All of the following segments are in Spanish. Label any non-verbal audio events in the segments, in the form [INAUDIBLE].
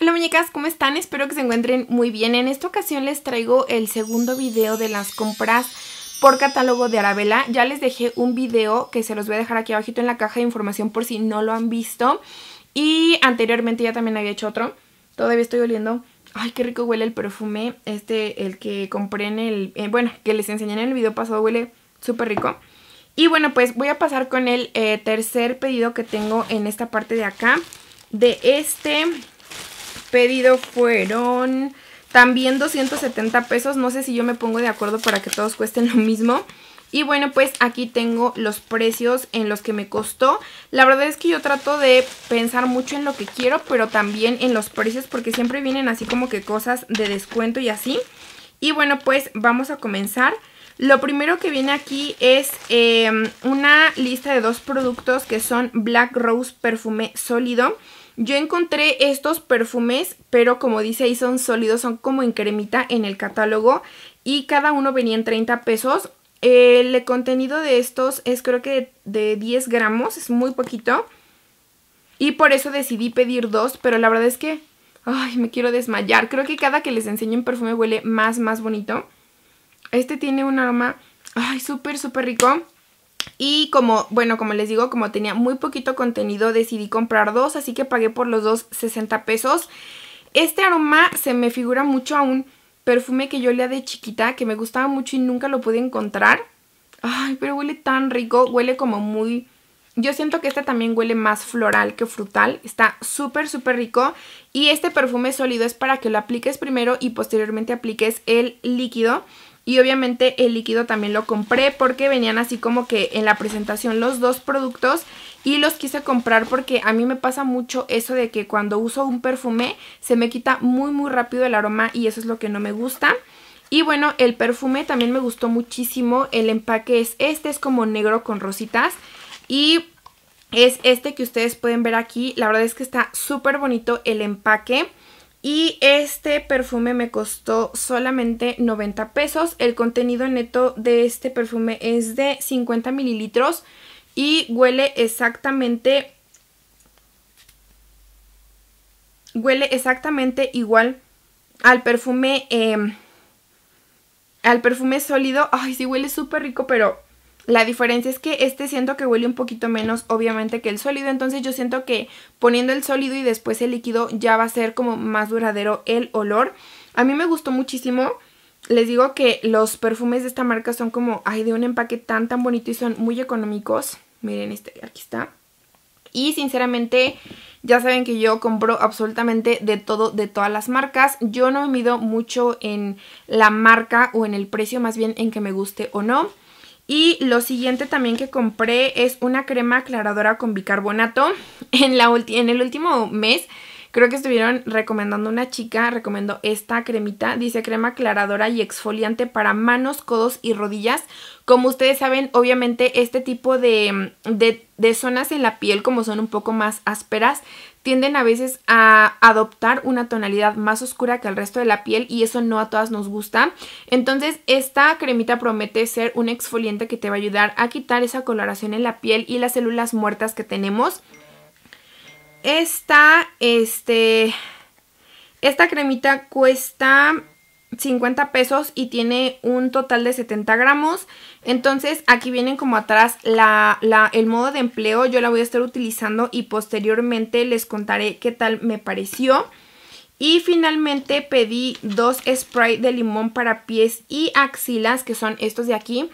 Hola muñecas, ¿cómo están? Espero que se encuentren muy bien. En esta ocasión les traigo el segundo video de las compras por catálogo de Arabella. Ya les dejé un video que se los voy a dejar aquí abajito en la caja de información por si no lo han visto. Y anteriormente ya también había hecho otro. Todavía estoy oliendo. Ay, qué rico huele el perfume. Este, el que compré en el... Eh, bueno, que les enseñé en el video pasado, huele súper rico. Y bueno, pues voy a pasar con el eh, tercer pedido que tengo en esta parte de acá. De este pedido fueron también 270 pesos. No sé si yo me pongo de acuerdo para que todos cuesten [LAUGHS] lo mismo. Y bueno, pues aquí tengo los precios en los que me costó. La verdad es que yo trato de pensar mucho en lo que quiero, pero también en los precios porque siempre vienen así como que cosas de descuento y así. Y bueno, pues vamos a comenzar. Lo primero que viene aquí es em, una lista de dos productos que son Black Rose Perfume Sólido. Yo encontré estos perfumes, pero como dice ahí son sólidos, son como en cremita en el catálogo y cada uno venía en 30 pesos. El contenido de estos es creo que de 10 gramos, es muy poquito. Y por eso decidí pedir dos, pero la verdad es que... me quiero desmayar. Creo que cada que les enseño un perfume huele más, más bonito. Este tiene un aroma, ay, súper, súper rico. Y como, bueno, como les digo, como tenía muy poquito contenido, decidí comprar dos, así que pagué por los dos 60 pesos. Este aroma se me figura mucho a un perfume que yo leía de chiquita, que me gustaba mucho y nunca lo pude encontrar. Ay, pero huele tan rico, huele como muy... Yo siento que este también huele más floral que frutal, está súper súper rico y este perfume sólido es para que lo apliques primero y posteriormente apliques el líquido. Y obviamente el líquido también lo compré porque venían así como que en la presentación los dos productos y los quise comprar porque a mí me pasa mucho eso de que cuando uso un perfume se me quita muy muy rápido el aroma y eso es lo que no me gusta. Y bueno, el perfume también me gustó muchísimo, el empaque es este, es como negro con rositas y es este que ustedes pueden ver aquí, la verdad es que está súper bonito el empaque. Y este perfume me costó solamente 90 pesos. El contenido neto de este perfume es de 50 mililitros y huele exactamente... Huele exactamente igual al perfume... Em, al perfume sólido. Ay, sí huele súper rico, pero la diferencia es que este siento que huele un poquito menos obviamente que el sólido, entonces yo siento que poniendo el sólido y después el líquido ya va a ser como más duradero el olor. A mí me gustó muchísimo, les digo que los perfumes de esta marca son como, ay, de un empaque tan tan bonito y son muy económicos. Miren este, aquí está. Y sinceramente, ya saben que yo compro absolutamente de todo, de todas las marcas. Yo no me mido mucho en la marca o en el precio, más bien en que me guste o no. Y lo siguiente también que compré es una crema aclaradora con bicarbonato. En, la en el último mes Creo que estuvieron recomendando una chica, recomiendo esta cremita, dice crema aclaradora y exfoliante para manos, codos y rodillas. Como ustedes saben, obviamente este tipo de, de zonas en la piel, como son un poco más ásperas, tienden a veces a adoptar una tonalidad más oscura que el resto de la piel y eso no a todas nos gusta. Entonces esta cremita promete ser un exfoliante que te va a ayudar a quitar esa coloración en la piel y las células muertas que tenemos. Esta, este, esta cremita cuesta 50 pesos y tiene un total de 70 gramos. Entonces aquí vienen como atrás la, el modo de empleo. Yo la voy a estar utilizando y posteriormente les contaré qué tal me pareció. Y finalmente pedí dos spray de limón para pies y axilas, que son estos de aquí.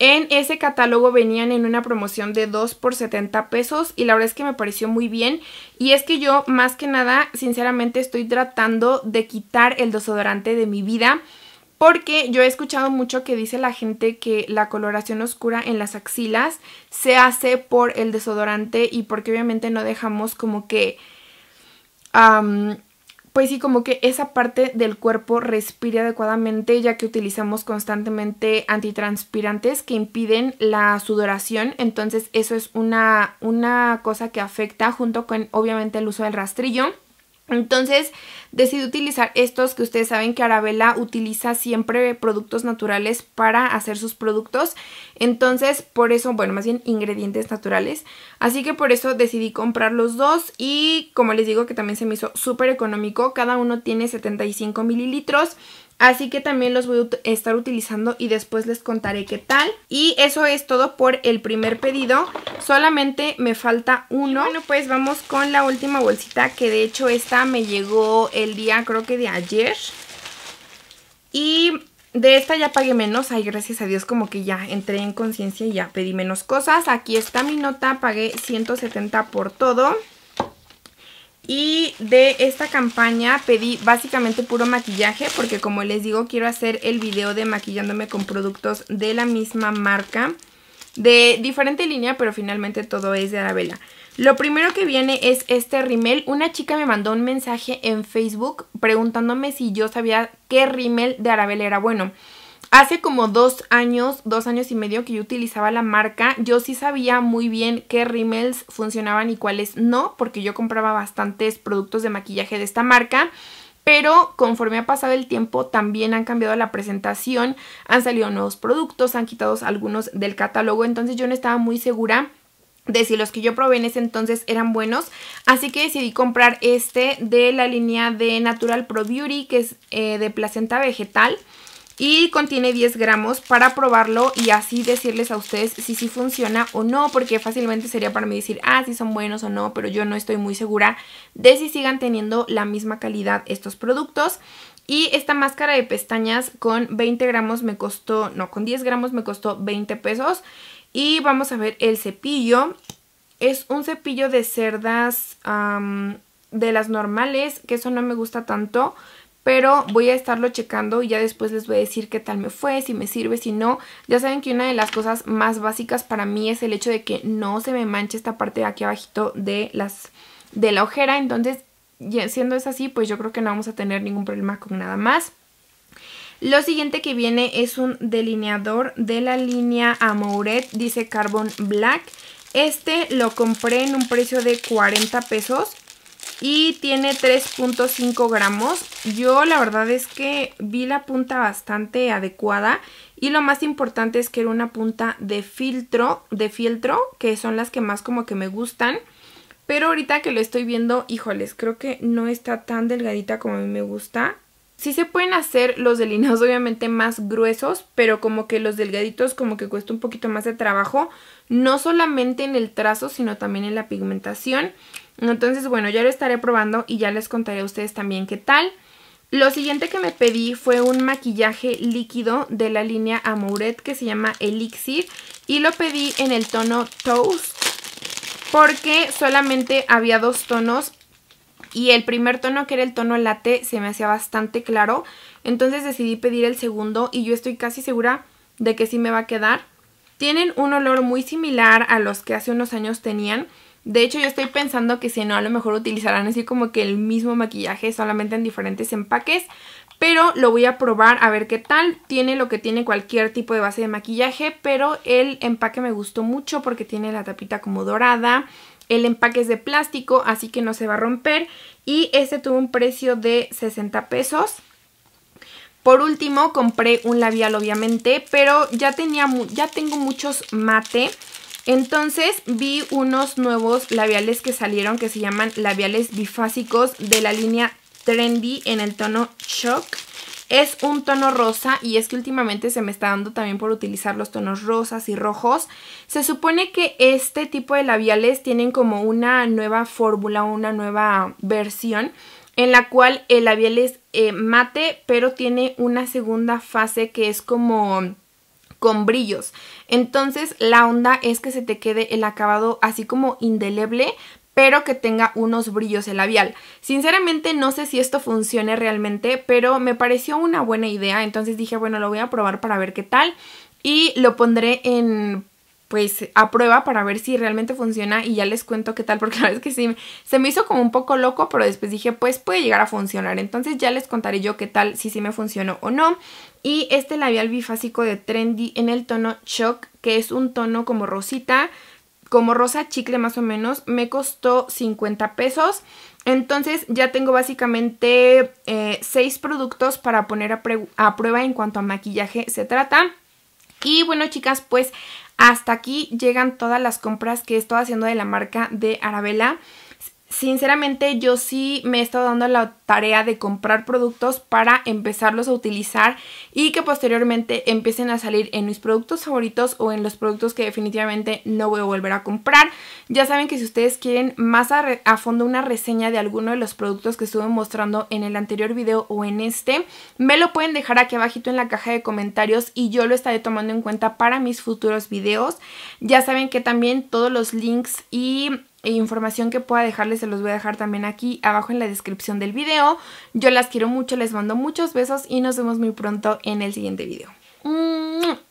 En ese catálogo venían en una promoción de 2 por 70 pesos y la verdad es que me pareció muy bien. Y es que yo más que nada, sinceramente, estoy tratando de quitar el desodorante de mi vida. Porque yo he escuchado mucho que dice la gente que la coloración oscura en las axilas se hace por el desodorante y porque obviamente no dejamos como que pues sí, como que esa parte del cuerpo respire adecuadamente, ya que utilizamos constantemente antitranspirantes que impiden la sudoración, entonces eso es una, una cosa que afecta junto con obviamente el uso del rastrillo. Entonces decidí utilizar estos que ustedes saben que Arabella utiliza siempre productos naturales para hacer sus productos. Entonces por eso, bueno, más bien ingredientes naturales. Así que por eso decidí comprar los dos y como les digo que también se me hizo súper económico. Cada uno tiene 75 mililitros Así que también los voy a estar utilizando y después les contaré qué tal. Y eso es todo por el primer pedido. Solamente me falta uno. Bueno, pues vamos con la última bolsita que de hecho esta me llegó el día creo que de ayer. Y de esta ya pagué menos, ay gracias a Dios como que ya entré en conciencia y ya pedí menos cosas. Aquí está mi nota, pagué 170 por todo. Y de esta campaña pedí básicamente puro maquillaje porque como les digo quiero hacer el video de maquillándome con productos de la misma marca. De diferente línea pero finalmente todo es de Arabella. Lo primero que viene es este rimel. Una chica me mandó un mensaje en Facebook preguntándome si yo sabía qué rimel de Arabella era bueno. Hace como dos años, dos años y medio que yo utilizaba la marca, yo sí sabía muy bien qué rímels funcionaban y cuáles no, porque yo compraba bastantes productos de maquillaje de esta marca. Pero conforme ha pasado el tiempo también han cambiado la presentación, han salido nuevos productos, han quitado algunos del catálogo, entonces yo no estaba muy segura de si los que yo probé en ese entonces eran buenos. Así que decidí comprar este de la línea de Natural Pro Beauty, que es eh, de placenta vegetal y contiene 10 gramos para probarlo y así decirles a ustedes si sí funciona o no, porque fácilmente sería para mí decir, ah, si son buenos o no, pero yo no estoy muy segura de si sigan teniendo la misma calidad estos productos. Y esta máscara de pestañas con 20 gramos me costó, no, con 10 gramos me costó 20 pesos. Y vamos a ver el cepillo. Es un cepillo de cerdas de las normales, que eso no me gusta tanto pero voy a estarlo checando y ya después les voy a decir qué tal me fue, si me sirve, si no. Ya saben que una de las cosas más básicas para mí es el hecho de que no se me manche esta parte de aquí abajito de, las, de la ojera, entonces siendo es así, pues yo creo que no vamos a tener ningún problema con nada más. Lo siguiente que viene es un delineador de la línea Amouret, dice Carbon Black. Este lo compré en un precio de 40 pesos y tiene 3.5 gramos. Yo la verdad es que vi la punta bastante adecuada y lo más importante es que era una punta de filtro, de filtro. que son las que más como que me gustan. Pero ahorita que lo estoy viendo, híjoles, creo que no está tan delgadita como a mí me gusta. Sí se pueden hacer los delineados obviamente más gruesos, pero como que los delgaditos como que cuesta un poquito más de trabajo, no solamente en el trazo, sino también en la pigmentación. Entonces, bueno, ya lo estaré probando y ya les contaré a ustedes también qué tal. Lo siguiente que me pedí fue un maquillaje líquido de la línea Amouret que se llama Elixir y lo pedí en el tono Toast porque solamente había dos tonos y el primer tono que era el tono latte se me hacía bastante claro entonces decidí pedir el segundo y yo estoy casi segura de que sí me va a quedar. Tienen un olor muy similar a los que hace unos años tenían de hecho, yo estoy pensando que si no, a lo mejor utilizarán así como que el mismo maquillaje, solamente en diferentes empaques. Pero lo voy a probar a ver qué tal. Tiene lo que tiene cualquier tipo de base de maquillaje, pero el empaque me gustó mucho porque tiene la tapita como dorada. El empaque es de plástico, así que no se va a romper. Y este tuvo un precio de 60 pesos. Por último, compré un labial, obviamente, pero ya, tenía, ya tengo muchos mate. Entonces vi unos nuevos labiales que salieron que se llaman labiales bifásicos de la línea Trendy en el tono Shock. Es un tono rosa y es que últimamente se me está dando también por utilizar los tonos rosas y rojos. Se supone que este tipo de labiales tienen como una nueva fórmula, una nueva versión en la cual el labial es eh, mate pero tiene una segunda fase que es como con brillos. Entonces la onda es que se te quede el acabado así como indeleble, pero que tenga unos brillos el labial. Sinceramente no sé si esto funcione realmente, pero me pareció una buena idea, entonces dije, bueno, lo voy a probar para ver qué tal y lo pondré en pues a prueba para ver si realmente funciona y ya les cuento qué tal, [LAUGHS] porque la verdad es que sí, se me hizo como un poco loco, pero después dije, pues puede llegar a funcionar, entonces ya les contaré yo qué tal, si sí me funcionó o no. Y este labial bifásico de Trendy en el tono Shock, que es un tono como rosita, como rosa chicle más o menos, me costó 50 pesos. Entonces ya tengo básicamente 6 eh, productos para poner a, a prueba en cuanto a maquillaje se trata. Y bueno chicas, pues hasta aquí llegan todas las compras que estoy haciendo de la marca de Arabella sinceramente yo sí me he estado dando la tarea de comprar productos para empezarlos a utilizar y que posteriormente empiecen a salir en mis productos favoritos o en los productos que definitivamente no voy a volver a comprar. Ya saben que si ustedes quieren más a, fondo una reseña de alguno de los productos que estuve mostrando en el anterior video o en este, me lo pueden dejar aquí abajito en la caja de comentarios y yo lo estaré tomando en cuenta para mis futuros videos. Ya saben que también todos los links y e información que pueda dejarles se los voy a dejar también aquí abajo en la descripción del video. Yo las quiero mucho, les mando muchos besos y nos vemos muy pronto en el siguiente video.